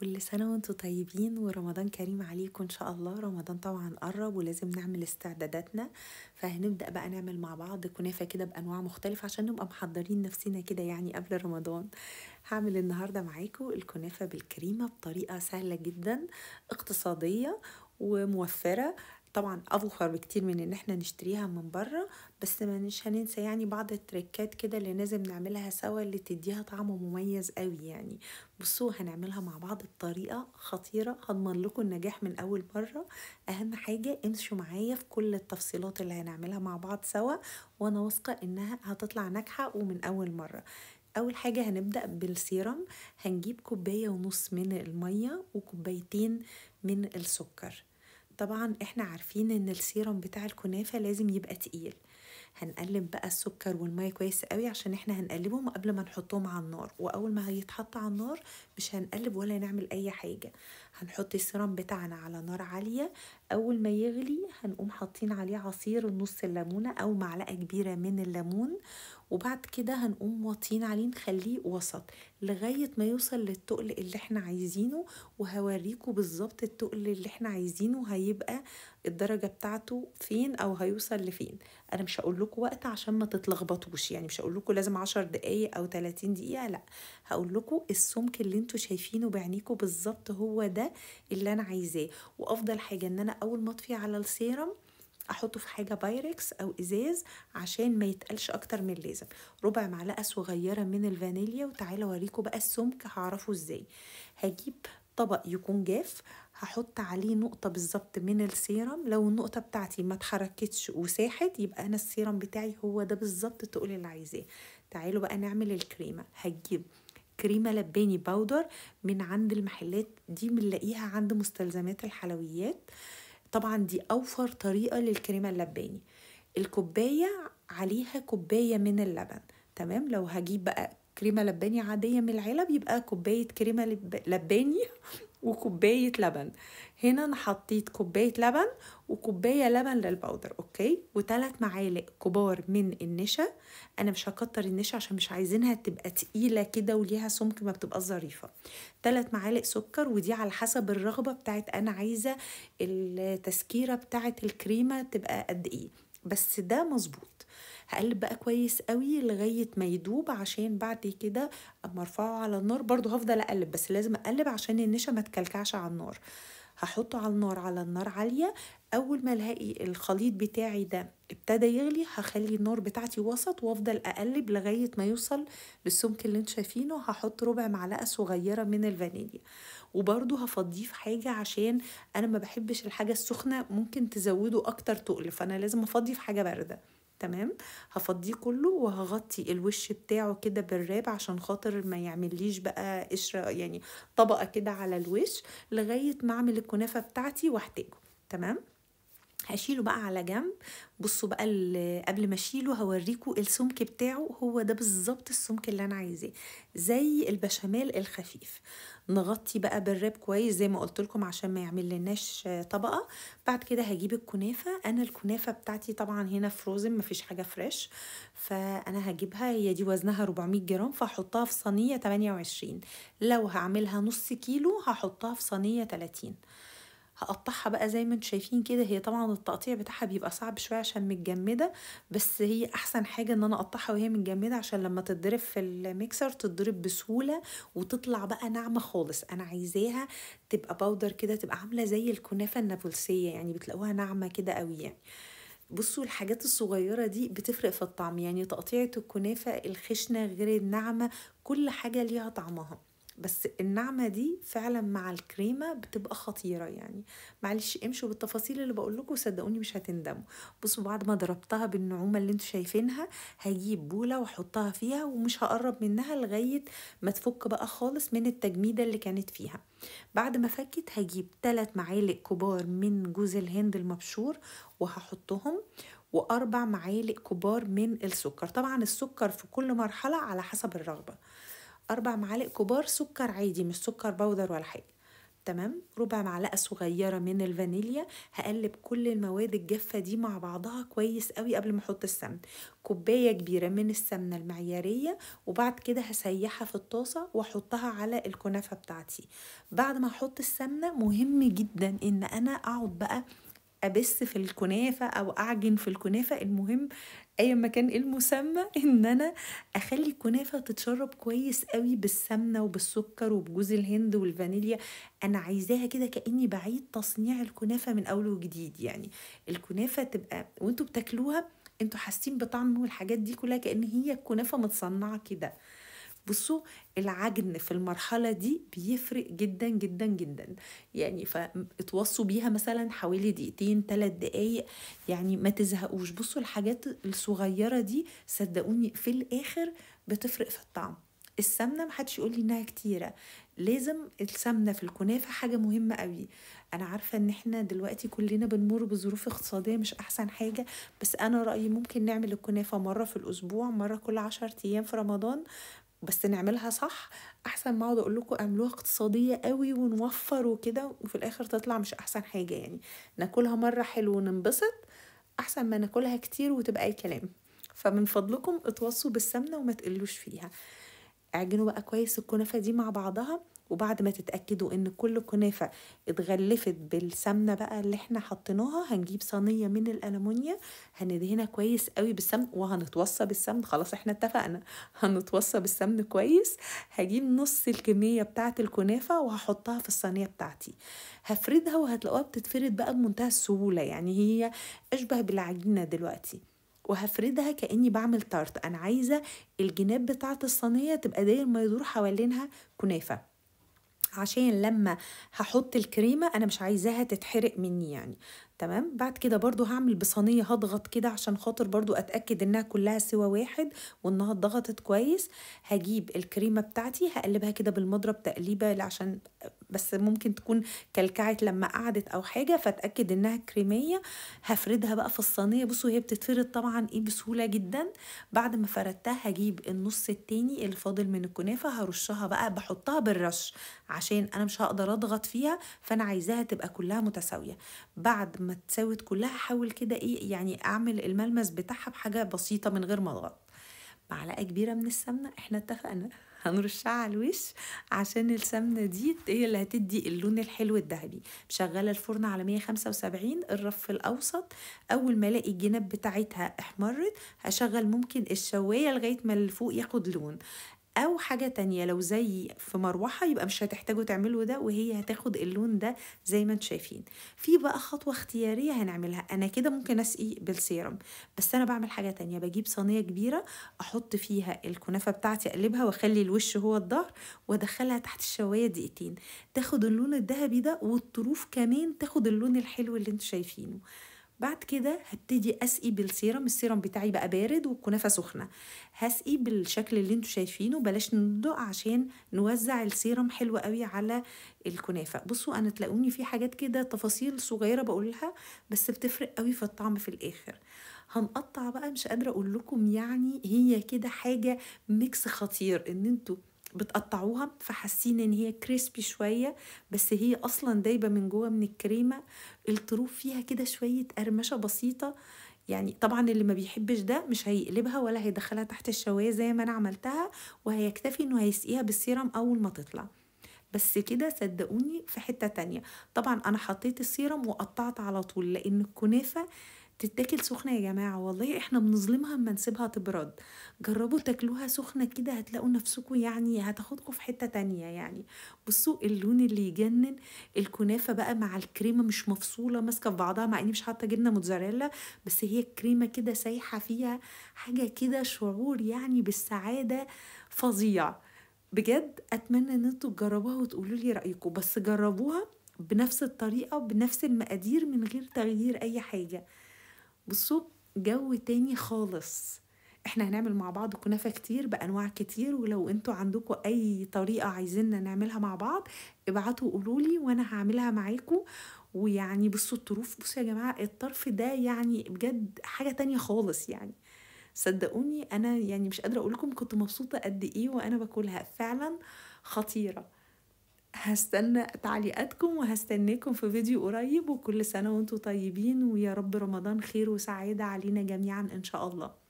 كل سنة وانتم طيبين ورمضان كريم عليكم إن شاء الله رمضان طبعا قرب ولازم نعمل استعداداتنا فهنبدأ بقى نعمل مع بعض كنافة كده بأنواع مختلفة عشان نبقى محضرين نفسنا كده يعني قبل رمضان هعمل النهاردة معاكم الكنافة بالكريمة بطريقة سهلة جدا اقتصادية وموفرة طبعا اوفر بكتير من ان احنا نشتريها من بره بس مش هننسى يعني بعض التركات كده اللي لازم نعملها سوا اللي تديها طعم مميز قوي يعني بصوا هنعملها مع بعض بطريقه خطيره هضمن لكم النجاح من اول مره اهم حاجه امشوا معايا في كل التفصيلات اللي هنعملها مع بعض سوا وانا واثقه انها هتطلع ناجحه ومن اول مره اول حاجه هنبدا بالسيرم هنجيب كوبايه ونص من الميه وكوبايتين من السكر طبعا احنا عارفين ان السيرم بتاع الكنافة لازم يبقى تقيل هنقلب بقى السكر والمية كويس قوي عشان احنا هنقلبهم قبل ما نحطهم على النار واول ما هيتحط على النار مش هنقلب ولا نعمل اي حاجة هنحط السيرم بتاعنا على نار عالية اول ما يغلي هنقوم حاطين عليه عصير نص الليمونه او معلقه كبيره من الليمون وبعد كده هنقوم واطين عليه نخليه وسط لغايه ما يوصل للتقل اللي احنا عايزينه وهوريكم بالظبط التقل اللي احنا عايزينه هيبقى الدرجه بتاعته فين او هيوصل لفين انا مش هقول لكم وقت عشان ما تتلخبطوش يعني مش هقول لكم لازم 10 دقائق او 30 دقيقه لا هقول لكم السمك اللي انتوا شايفينه بعينيكم بالظبط هو ده اللي انا عايزاه وافضل حاجه ان انا اول ما اطفي على السيرم احطه في حاجه بايركس او ازاز عشان ما يتقلش اكتر من اللازم ربع معلقه صغيره من الفانيليا وتعالى اوريكم بقى السمك هعرفه ازاي هجيب طبق يكون جاف هحط عليه نقطة بالظبط من السيرم لو النقطة بتاعتي ما اتحركتش وساحت يبقى أنا السيرم بتاعي هو ده بالظبط تقول اللي عايزاه تعالوا بقى نعمل الكريمة هجيب كريمة لباني باودر من عند المحلات دي بنلاقيها عند مستلزمات الحلويات آه طبعا دي اوفر طريقه للكريمه اللباني الكوبايه عليها كوبايه من اللبن تمام لو هجيب بقى كريمه لباني عاديه من العلب يبقى كوبايه كريمه لباني وكوبايه لبن هنا انا حطيت كوبايه لبن وكوبايه لبن للبودر اوكي وثلاث معالق كبار من النشا انا مش هكتر النشا عشان مش عايزينها تبقى تقيله كده وليها سمك ما بتبقى ظريفه ثلاث معالق سكر ودي على حسب الرغبه بتاعت انا عايزه التسكيره بتاعت الكريمه تبقى قد ايه بس ده مظبوط هقلب بقى كويس قوي لغايه ما يدوب عشان بعد كده اما ارفعه على النار برضو هفضل اقلب بس لازم اقلب عشان النشا ما تكلكعش على النار هحطه على النار على النار عالية أول ما الاقي الخليط بتاعي ده ابتدى يغلي هخلي النار بتاعتي وسط وافضل أقلب لغاية ما يوصل للسمك اللي انتوا شايفينه هحط ربع معلقة صغيرة من الفانيليا وبرده هفضيه في حاجة عشان أنا ما بحبش الحاجة السخنة ممكن تزوده أكتر تقل فأنا لازم أفضي في حاجة باردة تمام هفضيه كله وهغطي الوش بتاعه كده بالراب عشان خاطر ما يعمليش بقى قشره يعني طبقه كده على الوش لغايه ما اعمل الكنافه بتاعتي واحتاجه تمام هشيله بقى على جنب بصوا بقى قبل ما اشيله هوريكم السمك بتاعه هو ده بالظبط السمك اللي انا عايزاه زي البشاميل الخفيف نغطي بقى بالراب كويس زي ما قلت لكم عشان ما يعمل لناش طبقه بعد كده هجيب الكنافه انا الكنافه بتاعتي طبعا هنا فروزن مفيش حاجه فريش فانا هجيبها هي دي وزنها 400 جرام فهحطها في صينيه 28 لو هعملها نص كيلو هحطها في صينيه 30 هقطعها بقى زي ما انتم شايفين كده هي طبعا التقطيع بتاعها بيبقى صعب شويه عشان متجمده بس هي احسن حاجه ان انا اقطعها وهي متجمده عشان لما تتضرب في الميكسر تتضرب بسهوله وتطلع بقى ناعمه خالص انا عايزاها تبقى باودر كده تبقى عامله زي الكنافه النابلسيه يعني بتلاقوها ناعمه كده قوي يعني بصوا الحاجات الصغيرة دي بتفرق في الطعم يعني تقطيعة الكنافة الخشنة غير الناعمة كل حاجة ليها طعمها بس النعمة دي فعلا مع الكريمة بتبقى خطيرة يعني معلش امشوا بالتفاصيل اللي بقول لكم صدقوني مش هتندموا بصوا بعد ما ضربتها بالنعومة اللي انتوا شايفينها هجيب بولة واحطها فيها ومش هقرب منها لغاية ما تفك بقى خالص من التجميدة اللي كانت فيها بعد ما فكت هجيب ثلاث معالق كبار من جوز الهند المبشور وهحطهم واربع معالق كبار من السكر طبعا السكر في كل مرحلة على حسب الرغبة أربع معالق كبار سكر عادي مش سكر بودر ولا حاجة تمام ربع معلقه صغيره من الفانيليا هقلب كل المواد الجافه دي مع بعضها كويس قوي قبل ما احط السمن كوبايه كبيره من السمنه المعياريه وبعد كده هسيحها في الطاسه واحطها على الكنافه بتاعتي بعد ما احط السمنه مهم جدا ان انا اقعد بقى ابس في الكنافه او اعجن في الكنافه المهم ايا ما كان إيه المسمى ان انا اخلي الكنافه تتشرب كويس قوي بالسمنه وبالسكر وبجوز الهند والفانيليا انا عايزاها كده كاني بعيد تصنيع الكنافه من اول وجديد يعني الكنافه تبقى وانتوا بتاكلوها انتوا حاسين بطعم والحاجات دي كلها كان هي الكنافه متصنعه كده بصوا العجن في المرحله دي بيفرق جدا جدا جدا يعني فاتوصوا بيها مثلا حوالي دقيقتين ثلاث دقايق يعني ما تزهقوش بصوا الحاجات الصغيره دي صدقوني في الاخر بتفرق في الطعم السمنه محدش يقول لي انها كتيره لازم السمنه في الكنافه حاجه مهمه قوي انا عارفه ان احنا دلوقتي كلنا بنمر بظروف اقتصاديه مش احسن حاجه بس انا رايي ممكن نعمل الكنافه مره في الاسبوع مره كل عشر ايام في رمضان بس نعملها صح احسن ما اقعد اقول لكم اعملوها اقتصاديه قوي ونوفر وكده وفي الاخر تطلع مش احسن حاجه يعني ناكلها مره حلو وننبسط احسن ما ناكلها كتير وتبقى اي كلام فمن فضلكم اتوصوا بالسمنه وما تقلوش فيها اعجنوا بقى كويس الكنافه دي مع بعضها وبعد ما تتأكدوا ان كل كنافة اتغلفت بالسمنة بقى اللي احنا حطيناها هنجيب صينية من الألمونيا هندهنها كويس قوي بالسمن وهنتوصى بالسمن خلاص احنا اتفقنا هنتوصى بالسمن كويس هجيب نص الكمية بتاعة الكنافة وهحطها في الصينية بتاعتي هفردها وهتلاقوها بتتفرد بقى بمنتهى السهولة يعني هي أشبه بالعجينة دلوقتي وهفردها كاني بعمل تارت انا عايزه الجناب بتاعه الصينيه تبقى داير ما يدور حوالينها كنافه عشان لما هحط الكريمة أنا مش عايزاها تتحرق مني يعني تمام بعد كده برضو هعمل بصينيه هضغط كده عشان خاطر برضو اتاكد انها كلها سوى واحد وانها اتضغطت كويس هجيب الكريمه بتاعتي هقلبها كده بالمضرب تقليبه عشان بس ممكن تكون كلكعت لما قعدت او حاجه فاتاكد انها كريميه هفردها بقى في الصينيه بصوا هي بتتفرد طبعا ايه بسهوله جدا بعد ما فردتها هجيب النص التاني اللي فاضل من الكنافه هرشها بقى بحطها بالرش عشان انا مش هقدر اضغط فيها فانا عايزاها تبقى كلها متساويه بعد ما لما تسود كلها احاول كده ايه يعني اعمل الملمس بتاعها بحاجه بسيطه من غير ما اضغط معلقه كبيره من السمنه احنا اتفقنا هنرشها على الوش عشان السمنه دي هي اللي هتدي اللون الحلو الذهبي مشغله الفرن على 175 الرف الاوسط اول ما الاقي الجناب بتاعتها احمرت هشغل ممكن الشوايه لغايه ما اللي فوق ياخد لون او حاجه تانية لو زي في مروحه يبقى مش هتحتاجوا تعملوا ده وهي هتاخد اللون ده زي ما انتم شايفين في بقى خطوه اختياريه هنعملها انا كده ممكن اسقي بالسيرم بس انا بعمل حاجه تانية بجيب صينيه كبيره احط فيها الكنافه بتاعتي اقلبها واخلي الوش هو الظهر وادخلها تحت الشوايه دقيقتين تاخد اللون الذهبي ده والطروف كمان تاخد اللون الحلو اللي انتم شايفينه بعد كده هبتدي اسقي بالسيرم السيرم بتاعي بقى بارد والكنافه سخنه هسقي بالشكل اللي انتوا شايفينه بلاش ندق عشان نوزع السيرم حلو قوي على الكنافه بصوا انا تلاقوني في حاجات كده تفاصيل صغيره بقولها بس بتفرق قوي في الطعم في الاخر هنقطع بقى مش قادره اقول لكم يعني هي كده حاجه ميكس خطير ان انتوا بتقطعوها فحاسين ان هي كريسبي شويه بس هي اصلا دايبه من جوه من الكريمه الطروف فيها كده شويه قرمشه بسيطه يعني طبعا اللي ما بيحبش ده مش هيقلبها ولا هيدخلها تحت الشوايه زي ما انا عملتها وهيكتفي انه هيسقيها بالسيرم اول ما تطلع بس كده صدقوني في حته تانية طبعا انا حطيت السيرم وقطعت على طول لان الكنافه تتاكل سخنه يا جماعه والله احنا بنظلمها اما نسيبها تبرد جربوا تاكلوها سخنه كده هتلاقوا نفسكم يعني هتاخدكم في حته تانية يعني بصوا اللون اللي يجنن الكنافه بقى مع الكريمه مش مفصوله ماسكه في بعضها مع اني مش حاطه جبنه موتزاريلا بس هي الكريمه كده سايحه فيها حاجه كده شعور يعني بالسعاده فظيع بجد اتمنى ان انتوا تجربوها وتقولوا لي رايكم بس جربوها بنفس الطريقه وبنفس المقادير من غير تغيير اي حاجه بصوا جو تاني خالص احنا هنعمل مع بعض كنافة كتير بأنواع كتير ولو انتوا عندكم أي طريقة عايزيننا نعملها مع بعض ابعتوا وقولولي وانا هعملها معاكم ويعني بصوا الطروف بصوا يا جماعة الطرف ده يعني بجد حاجة تانية خالص يعني صدقوني انا يعني مش قادرة اقولكم كنت مبسوطة قد ايه وانا باكلها فعلا خطيرة هستنى تعليقاتكم وهستناكم في فيديو قريب وكل سنة وانتم طيبين ويا رب رمضان خير وسعادة علينا جميعا إن شاء الله